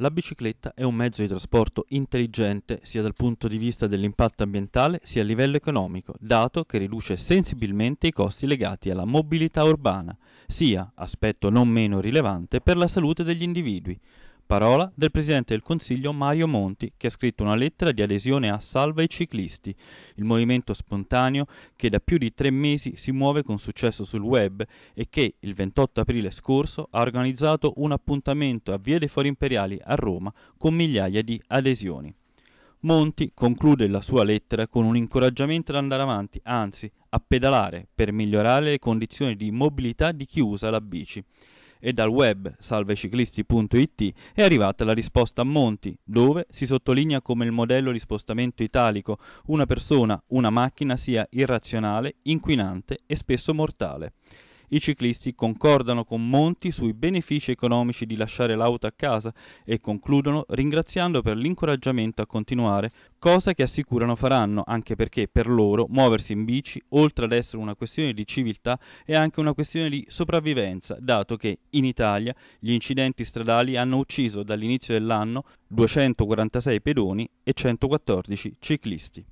La bicicletta è un mezzo di trasporto intelligente sia dal punto di vista dell'impatto ambientale sia a livello economico, dato che riduce sensibilmente i costi legati alla mobilità urbana, sia, aspetto non meno rilevante, per la salute degli individui. Parola del Presidente del Consiglio Mario Monti, che ha scritto una lettera di adesione a Salva i ciclisti, il movimento spontaneo che da più di tre mesi si muove con successo sul web e che il 28 aprile scorso ha organizzato un appuntamento a Via dei Fori Imperiali a Roma con migliaia di adesioni. Monti conclude la sua lettera con un incoraggiamento ad andare avanti, anzi a pedalare, per migliorare le condizioni di mobilità di chi usa la bici e dal web salveciclisti.it è arrivata la risposta a Monti, dove si sottolinea come il modello di spostamento italico una persona, una macchina sia irrazionale, inquinante e spesso mortale. I ciclisti concordano con Monti sui benefici economici di lasciare l'auto a casa e concludono ringraziando per l'incoraggiamento a continuare, cosa che assicurano faranno, anche perché per loro muoversi in bici, oltre ad essere una questione di civiltà, è anche una questione di sopravvivenza, dato che in Italia gli incidenti stradali hanno ucciso dall'inizio dell'anno 246 pedoni e 114 ciclisti.